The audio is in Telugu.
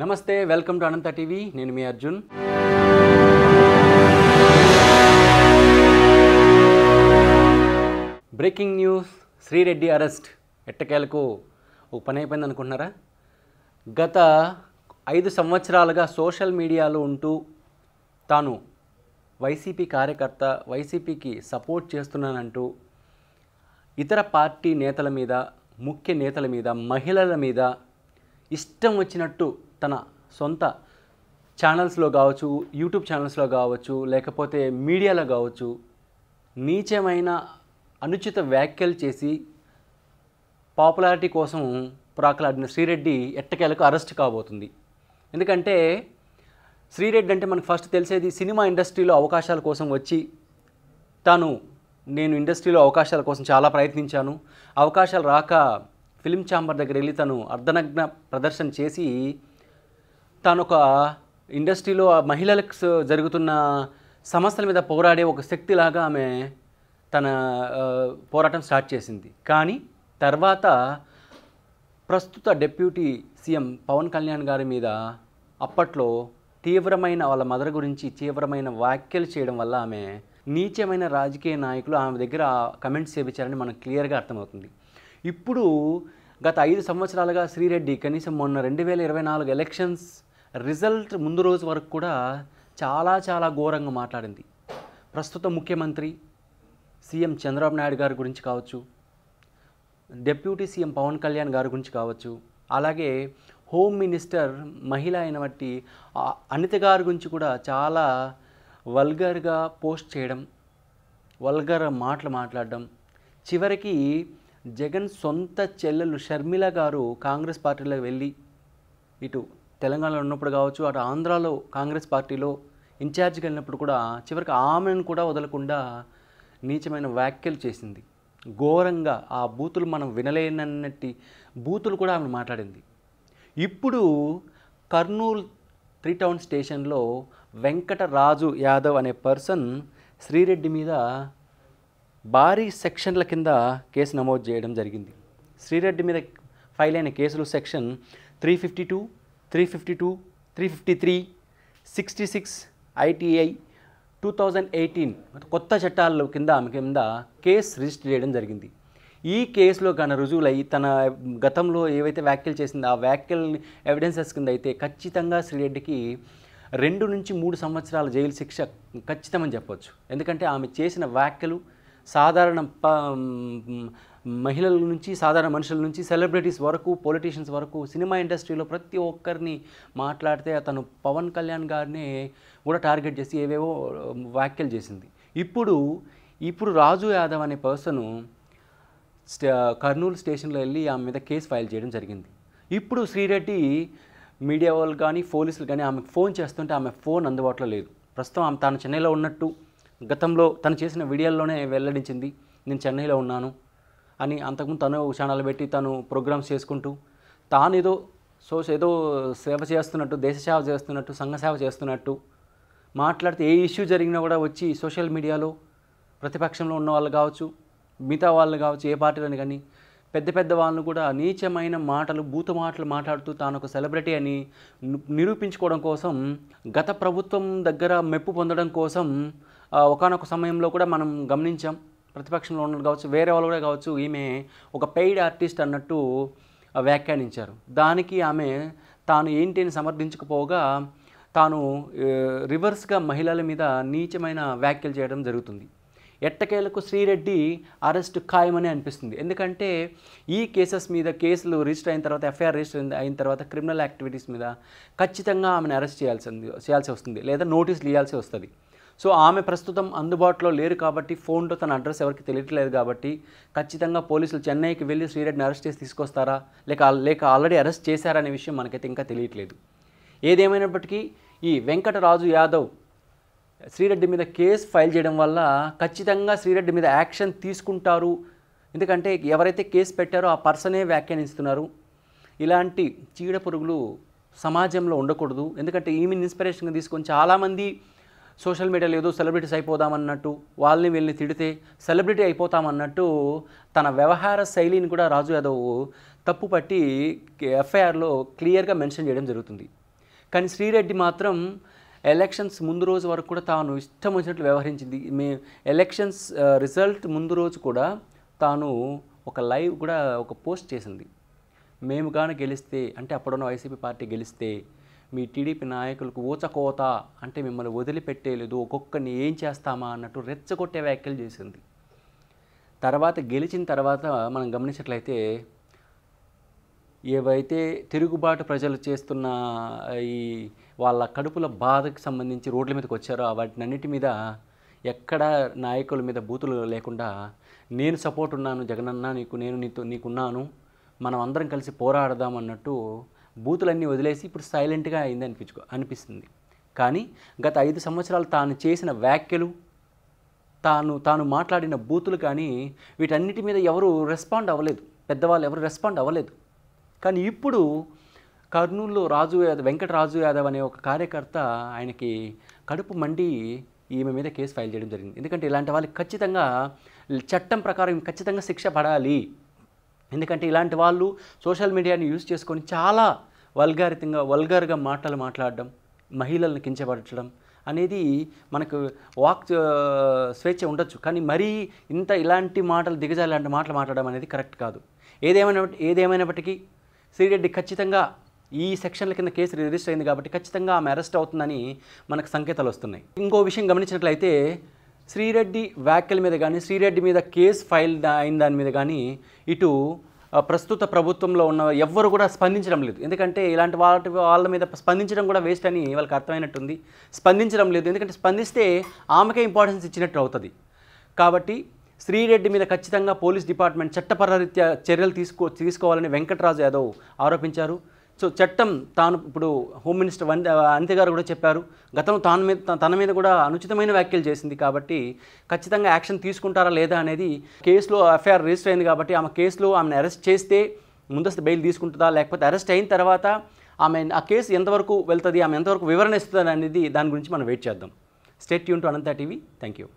నమస్తే వెల్కమ్ టు అనంత టీవీ నేను మీ Arjun breaking news Sri Reddy arrest ఎట్టకేలకు ఒక పని అయిపోయింది అనుకుంటున్నారా గత ఐదు సంవత్సరాలుగా సోషల్ మీడియాలో ఉంటూ తాను వైసీపీ కార్యకర్త వైసీపీకి సపోర్ట్ చేస్తున్నానంటూ ఇతర పార్టీ నేతల మీద ముఖ్య నేతల మీద మహిళల మీద ఇష్టం వచ్చినట్టు తన సొంత ఛానల్స్లో కావచ్చు యూట్యూబ్ ఛానల్స్లో కావచ్చు లేకపోతే మీడియాలో కావచ్చు నీచమైన అనుచిత వ్యాఖ్యలు చేసి పాపులారిటీ కోసం ప్రాకలాడిన శ్రీరెడ్డి ఎట్టకేలకు అరెస్ట్ కాబోతుంది ఎందుకంటే శ్రీరెడ్డి అంటే మనకు ఫస్ట్ తెలిసేది సినిమా ఇండస్ట్రీలో అవకాశాల కోసం వచ్చి తాను నేను ఇండస్ట్రీలో అవకాశాల కోసం చాలా ప్రయత్నించాను అవకాశాలు రాక ఫిలిం ఛాంబర్ దగ్గర వెళ్ళి తను అర్ధనగ్న ప్రదర్శన చేసి తాను ఒక ఇండస్ట్రీలో ఆ మహిళలకు జరుగుతున్న సమస్యల మీద పోరాడే ఒక శక్తిలాగా ఆమె తన పోరాటం స్టార్ట్ చేసింది కానీ తర్వాత ప్రస్తుత డిప్యూటీ సీఎం పవన్ కళ్యాణ్ గారి మీద అప్పట్లో తీవ్రమైన వాళ్ళ మదర్ గురించి తీవ్రమైన వ్యాఖ్యలు చేయడం వల్ల ఆమె నీచమైన రాజకీయ నాయకులు ఆమె దగ్గర కమెంట్స్ చేయించారని మనకు క్లియర్గా అర్థమవుతుంది ఇప్పుడు గత ఐదు సంవత్సరాలుగా శ్రీరెడ్డి కనీసం మొన్న రెండు వేల ఇరవై నాలుగు ఎలక్షన్స్ రిజల్ట్ ముందు రోజు వరకు కూడా చాలా చాలా ఘోరంగా మాట్లాడింది ప్రస్తుత ముఖ్యమంత్రి సీఎం చంద్రబాబు నాయుడు గారి గురించి కావచ్చు డెప్యూటీ సీఎం పవన్ కళ్యాణ్ గారి గురించి కావచ్చు అలాగే హోమ్ మినిస్టర్ మహిళ అయిన బట్టి అనిత గారి గురించి కూడా చాలా వల్గర్గా పోస్ట్ చేయడం వల్గర్ మాటలు మాట్లాడడం చివరికి జగన్ సొంత చెల్లెలు షర్మిల గారు కాంగ్రెస్ పార్టీలోకి వెళ్ళి ఇటు తెలంగాణలో ఉన్నప్పుడు కావచ్చు అటు ఆంధ్రాలో కాంగ్రెస్ పార్టీలో ఇన్ఛార్జ్కి వెళ్ళినప్పుడు కూడా చివరికి ఆమెను కూడా వదలకుండా నీచమైన వ్యాఖ్యలు చేసింది ఘోరంగా ఆ బూతులు మనం వినలేనన్నట్టు బూతులు కూడా ఆమె మాట్లాడింది ఇప్పుడు కర్నూలు త్రీ టౌన్ స్టేషన్లో వెంకటరాజు యాదవ్ అనే పర్సన్ శ్రీరెడ్డి మీద భారీ సెక్షన్ల కింద కేసు నమోదు చేయడం జరిగింది శ్రీరెడ్డి మీద ఫైల్ అయిన కేసులు section three fifty two 352, 353, 66 ITI two thousand eighteen కొత్త చట్టాల కింద ఆమె కింద కేసు రిజిస్టర్ చేయడం జరిగింది ఈ కేసులో గన రుజువులై తన గతంలో ఏవైతే వ్యాఖ్యలు చేసిందో ఆ వ్యాఖ్యల ఎవిడెన్సెస్ కింద అయితే ఖచ్చితంగా శ్రీరెడ్డికి రెండు నుంచి మూడు సంవత్సరాల జైలు శిక్ష ఖచ్చితమని చెప్పవచ్చు ఎందుకంటే ఆమె చేసిన వ్యాఖ్యలు సాధారణ మహిళల నుంచి సాధారణ మనుషుల నుంచి సెలబ్రిటీస్ వరకు పొలిటీషియన్స్ వరకు సినిమా ఇండస్ట్రీలో ప్రతి ఒక్కరిని మాట్లాడితే అతను పవన్ కళ్యాణ్ గారిని కూడా టార్గెట్ చేసి ఏవేవో వ్యాఖ్యలు చేసింది ఇప్పుడు ఇప్పుడు రాజు యాదవ్ అనే పర్సను కర్నూలు స్టేషన్లో వెళ్ళి ఆమె మీద కేసు ఫైల్ చేయడం జరిగింది ఇప్పుడు శ్రీరెడ్డి మీడియా వాళ్ళు కానీ పోలీసులు కానీ ఆమెకు ఫోన్ చేస్తుంటే ఆమె ఫోన్ అందుబాటులో లేదు ప్రస్తుతం ఆమె తాను చెన్నైలో ఉన్నట్టు గతంలో తను చేసిన వీడియోల్లోనే వెల్లడించింది నేను చెన్నైలో ఉన్నాను అని అంతకుముందు తను క్షణాలు పెట్టి తను ప్రోగ్రామ్స్ చేసుకుంటూ తాను ఏదో సో ఏదో సేవ చేస్తున్నట్టు దేశ సేవ చేస్తున్నట్టు సంఘ సేవ చేస్తున్నట్టు మాట్లాడితే ఏ ఇష్యూ జరిగినా కూడా వచ్చి సోషల్ మీడియాలో ప్రతిపక్షంలో ఉన్న వాళ్ళు కావచ్చు మిగతా వాళ్ళు కావచ్చు ఏ పార్టీలని కానీ పెద్ద పెద్ద వాళ్ళను కూడా నీచమైన మాటలు భూత మాటలు మాట్లాడుతూ తాను ఒక సెలబ్రిటీ అని నిరూపించుకోవడం కోసం గత ప్రభుత్వం దగ్గర మెప్పు పొందడం కోసం ఒకనొక సమయంలో కూడా మనం గమనించాం ప్రతిపక్షంలో ఉండడం కావచ్చు వేరే వాళ్ళు కూడా కావచ్చు ఈమె ఒక పెయిడ్ ఆర్టిస్ట్ అన్నట్టు వ్యాఖ్యానించారు దానికి ఆమె తాను ఏంటి అని సమర్థించకపోగా తాను రివర్స్గా మహిళల మీద నీచమైన వ్యాఖ్యలు చేయడం జరుగుతుంది ఎట్టకేలకు శ్రీరెడ్డి అరెస్ట్ ఖాయమని అనిపిస్తుంది ఎందుకంటే ఈ కేసెస్ మీద కేసులు రిజిస్టర్ అయిన తర్వాత ఎఫ్ఐఆర్ రిజిస్టర్ అయిన తర్వాత క్రిమినల్ యాక్టివిటీస్ మీద ఖచ్చితంగా ఆమెను అరెస్ట్ చేయాల్సింది చేయాల్సి వస్తుంది లేదా నోటీసులు ఇవ్వాల్సి వస్తుంది సో ఆమె ప్రస్తుతం అందుబాటులో లేరు కాబట్టి ఫోన్లో తన అడ్రస్ ఎవరికి తెలియట్లేదు కాబట్టి ఖచ్చితంగా పోలీసులు చెన్నైకి వెళ్ళి శ్రీరెడ్డిని అరెస్ట్ చేసి తీసుకొస్తారా లేక లేక ఆల్రెడీ అరెస్ట్ చేశారనే విషయం మనకైతే ఇంకా తెలియట్లేదు ఏదేమైనప్పటికీ ఈ వెంకటరాజు యాదవ్ శ్రీరెడ్డి మీద కేసు ఫైల్ చేయడం వల్ల ఖచ్చితంగా శ్రీరెడ్డి మీద యాక్షన్ తీసుకుంటారు ఎందుకంటే ఎవరైతే కేసు పెట్టారో ఆ పర్సనే వ్యాఖ్యానిస్తున్నారు ఇలాంటి చీడ పురుగులు సమాజంలో ఉండకూడదు ఎందుకంటే ఈమెను ఇన్స్పిరేషన్గా తీసుకొని చాలామంది సోషల్ మీడియాలో ఏదో సెలబ్రిటీస్ అయిపోదామన్నట్టు వాళ్ళని వీళ్ళని తిడితే సెలబ్రిటీ అయిపోతామన్నట్టు తన వ్యవహార శైలిని కూడా రాజు యాదవ్ తప్పు పట్టి ఎఫ్ఐఆర్లో క్లియర్గా మెన్షన్ చేయడం జరుగుతుంది కానీ శ్రీరెడ్డి మాత్రం ఎలక్షన్స్ ముందు రోజు వరకు కూడా తాను ఇష్టం వచ్చినట్లు వ్యవహరించింది మే ఎలక్షన్స్ రిజల్ట్ ముందు రోజు కూడా తాను ఒక లైవ్ కూడా ఒక పోస్ట్ చేసింది మేము కానీ గెలిస్తే అంటే అప్పుడున్న వైసీపీ పార్టీ గెలిస్తే మీ టీడీపీ నాయకులకు ఊచకోత అంటే మిమ్మల్ని వదిలిపెట్టేలేదు ఒక్కొక్కరిని ఏం చేస్తామా అన్నట్టు రెచ్చగొట్టే వ్యాఖ్యలు చేసింది తర్వాత గెలిచిన తర్వాత మనం గమనించినట్లయితే ఏవైతే తిరుగుబాటు ప్రజలు చేస్తున్న ఈ వాళ్ళ కడుపుల బాధకు సంబంధించి రోడ్ల మీదకి వచ్చారో వాటినన్నిటి మీద ఎక్కడ నాయకుల మీద బూతులు లేకుండా నేను సపోర్ట్ ఉన్నాను జగనన్న నీకు నేను నీతో నీకున్నాను మనం అందరం కలిసి పోరాడదాం అన్నట్టు బూతులన్నీ వదిలేసి ఇప్పుడు సైలెంట్గా అయింది అనిపించుకో అనిపిస్తుంది కానీ గత ఐదు సంవత్సరాలు తాను చేసిన వ్యాఖ్యలు తాను తాను మాట్లాడిన బూతులు కానీ వీటన్నిటి మీద ఎవరు రెస్పాండ్ అవ్వలేదు పెద్దవాళ్ళు ఎవరు రెస్పాండ్ అవ్వలేదు కానీ ఇప్పుడు కర్నూలులో రాజు యాదవ్ వెంకటరాజు యాదవ్ అనే ఒక కార్యకర్త ఆయనకి కడుపు మండి ఈమె మీద కేసు ఫైల్ చేయడం జరిగింది ఎందుకంటే ఇలాంటి వాళ్ళకి ఖచ్చితంగా చట్టం ప్రకారం ఖచ్చితంగా శిక్ష పడాలి ఎందుకంటే ఇలాంటి వాళ్ళు సోషల్ మీడియాని యూజ్ చేసుకొని చాలా వల్గారితంగా వల్గార్గా మాటలు మాట్లాడడం మహిళలను కించపరచడం అనేది మనకు వాక్ స్వేచ్ఛ ఉండొచ్చు కానీ మరీ ఇంత ఇలాంటి మాటలు దిగజాలి దిగజాలంటి మాటలు మాట్లాడడం అనేది కరెక్ట్ కాదు ఏదేమైనా ఏదేమైనప్పటికీ శ్రీరెడ్డి ఖచ్చితంగా ఈ సెక్షన్ల కింద కేసు రిజిస్టర్ అయింది కాబట్టి ఖచ్చితంగా ఆమె అరెస్ట్ అవుతుందని మనకు సంకేతాలు వస్తున్నాయి ఇంకో విషయం గమనించినట్లయితే శ్రీరెడ్డి వ్యాఖ్యల మీద కానీ శ్రీరెడ్డి మీద కేసు ఫైల్ అయిన దాని మీద కానీ ఇటు ప్రస్తుత ప్రభుత్వంలో ఉన్న ఎవ్వరు కూడా స్పందించడం లేదు ఎందుకంటే ఇలాంటి వాటి వాళ్ళ మీద స్పందించడం కూడా వేస్ట్ అని వాళ్ళకి అర్థమైనట్టుంది స్పందించడం లేదు ఎందుకంటే స్పందిస్తే ఆమెకే ఇంపార్టెన్స్ ఇచ్చినట్టు అవుతుంది కాబట్టి శ్రీరెడ్డి మీద ఖచ్చితంగా పోలీస్ డిపార్ట్మెంట్ చట్టపరరీత్యా చర్యలు తీసుకో తీసుకోవాలని వెంకటరాజు యాదవ్ ఆరోపించారు సో చట్టం తాను ఇప్పుడు హోమ్ మినిస్టర్ అనిత గారు కూడా చెప్పారు గతంలో తాను మీద తన మీద కూడా అనుచితమైన వ్యాఖ్యలు చేసింది కాబట్టి ఖచ్చితంగా యాక్షన్ తీసుకుంటారా లేదా అనేది కేసులో ఎఫ్ఐఆర్ రిజిస్టర్ అయింది కాబట్టి ఆమె కేసులో ఆమెను అరెస్ట్ చేస్తే ముందస్తు బెయిల్ తీసుకుంటుందా లేకపోతే అరెస్ట్ అయిన తర్వాత ఆమె ఆ కేసు ఎంతవరకు వెళ్తుంది ఆమె ఎంతవరకు వివరణ ఇస్తుంది అనేది దాని గురించి మనం వెయిట్ చేద్దాం స్టేట్ యూన్ to Anantha TV thank you